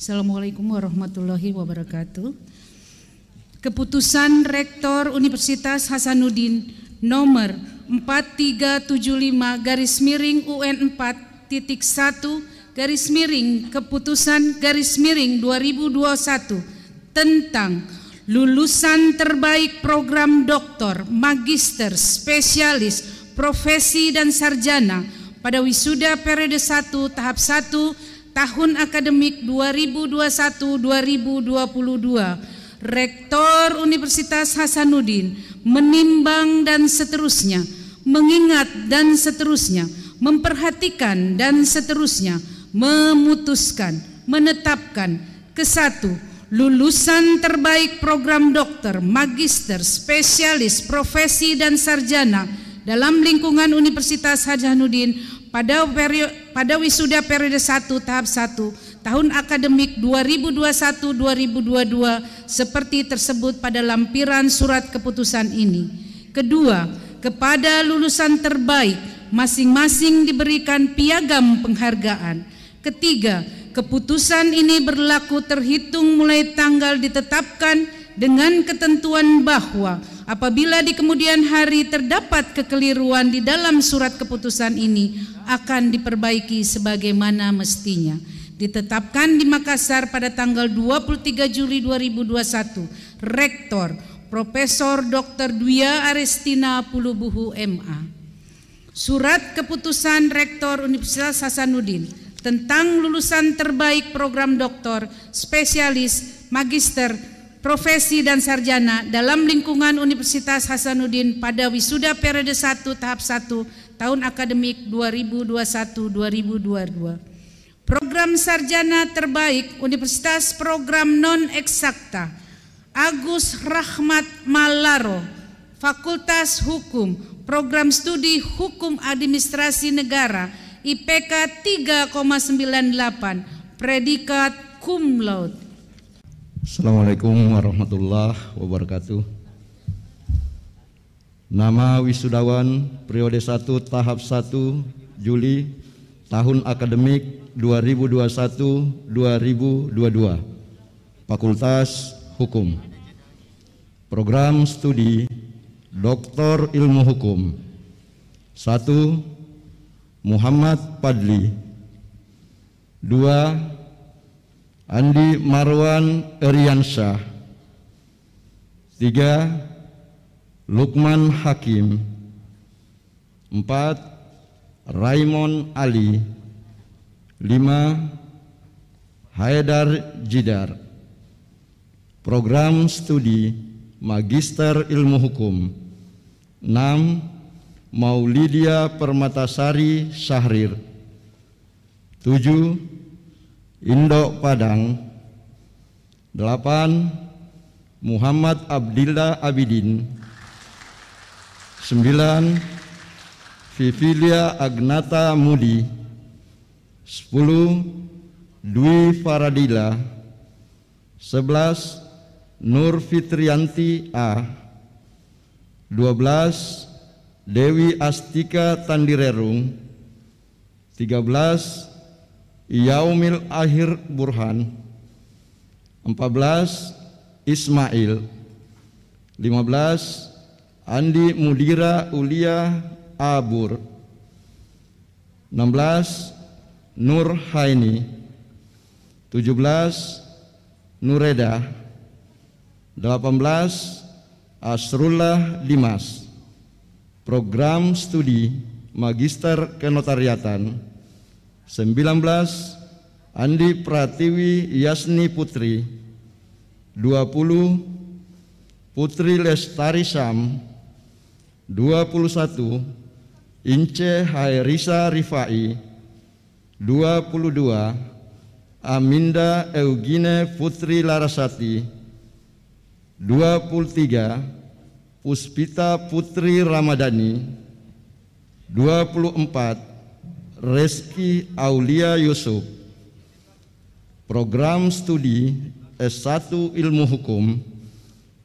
Assalamualaikum warahmatullahi wabarakatuh. Keputusan Rektor Universitas Hasanuddin nomor 4375 garis miring UN 4 titik satu garis miring keputusan garis miring 2021 tentang lulusan terbaik program doktor, magister, spesialis, profesi dan sarjana pada wisuda periode 1 tahap 1 tahun akademik 2021-2022, Rektor Universitas Hasanuddin menimbang dan seterusnya, mengingat dan seterusnya, memperhatikan dan seterusnya, memutuskan, menetapkan ke satu lulusan terbaik program dokter, magister, spesialis, profesi dan sarjana dalam lingkungan Universitas Hasanuddin pada periode, pada wisuda periode 1 tahap 1 tahun akademik 2021-2022 seperti tersebut pada lampiran surat keputusan ini. Kedua, kepada lulusan terbaik masing-masing diberikan piagam penghargaan. Ketiga, keputusan ini berlaku terhitung mulai tanggal ditetapkan dengan ketentuan bahwa Apabila di kemudian hari terdapat kekeliruan di dalam surat keputusan ini akan diperbaiki sebagaimana mestinya. Ditetapkan di Makassar pada tanggal 23 Juli 2021, Rektor Profesor Dr. Dwia Arestina Pulubuhu MA. Surat keputusan Rektor Universitas Hasanuddin tentang lulusan terbaik program doktor, spesialis, magister, profesi dan sarjana dalam lingkungan Universitas Hasanuddin pada wisuda periode 1 tahap 1 tahun akademik 2021-2022. Program sarjana terbaik Universitas Program Non Eksakta Agus Rahmat Malaro Fakultas Hukum Program Studi Hukum Administrasi Negara IPK 3,98 Predikat Cum Laude Assalamualaikum warahmatullahi wabarakatuh. Nama wisudawan periode 1 tahap 1 Juli tahun akademik 2021-2022. Fakultas Hukum. Program studi Doktor Ilmu Hukum. 1. Muhammad Padli. 2. Andi Marwan Eriansyah tiga Lukman Hakim empat Raymond Ali lima Haidar Jidar Program Studi Magister Ilmu Hukum enam Maulidia Permatasari Syahrir tujuh Indo Padang 8 Muhammad Abdillah Abidin 9 Vivilia Agnata Mudi 10 Dwi Faradila 11 Nur Fitrianti A 12 Dewi Astika Tandirerung 13 Yaumil Akhir Burhan 14 Ismail 15 Andi Mudira Ulia Abur 16 Nur Haini 17 Nureda 18 Asrullah Dimas Program Studi Magister Kenotariatan 19 Andi Pratiwi Yasni Putri 20 Putri Lestari Sam 21 Ince Hairisa Rifai 22 Aminda Eugine Putri Larasati 23 Puspita Putri Ramadhani 24 Reski Aulia Yusuf Program Studi S1 Ilmu Hukum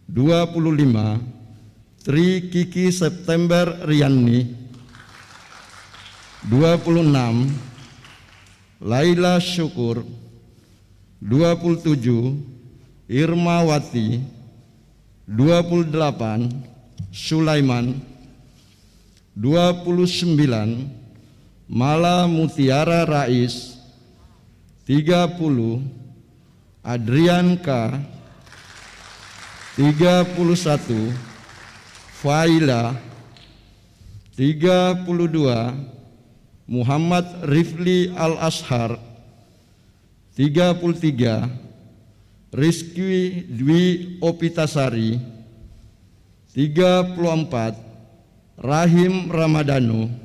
25 Tri Kiki September Riani 26 Laila Syukur 27 Irmawati 28 Sulaiman 29 Mala Mutiara Rais 30 Adrian K 31 Faila 32 Muhammad Rifli Al Ashar 33 Rizki Dwi Opitasari 34 Rahim Ramadano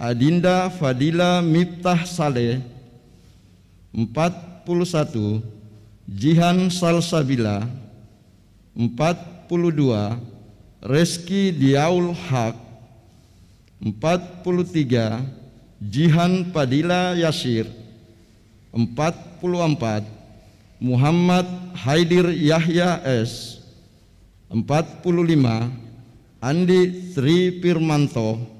Adinda Fadila Miftah Saleh 41 Jihan Salsabila 42 Reski Diaul Haq 43 Jihan Padila Yasir 44 Muhammad Haidir Yahya S 45 Andi Sri Firmanto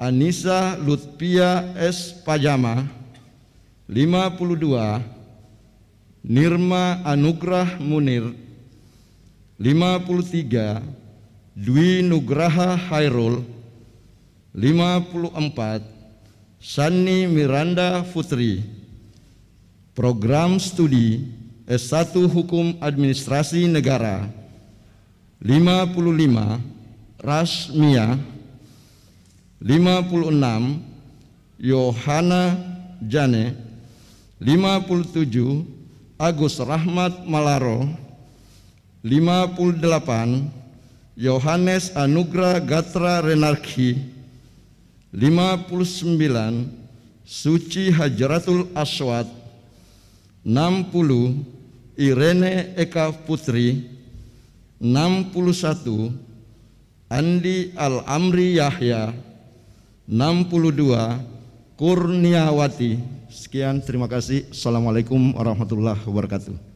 Anissa Lutpia S. Pajama 52 Nirma Anugrah Munir 53 Dwi Nugraha Hairul 54 Sani Miranda Putri Program Studi S1 Hukum Administrasi Negara 55 Rasmia 56 Yohana Jane 57 Agus Rahmat Malaro 58 Yohanes Anugra Gatra Renarki 59 Suci Hajratul Aswad 60 Irene Eka Putri 61 Andi Al-Amri Yahya 62 Kurniawati. Sekian, terima kasih. Assalamualaikum warahmatullahi wabarakatuh.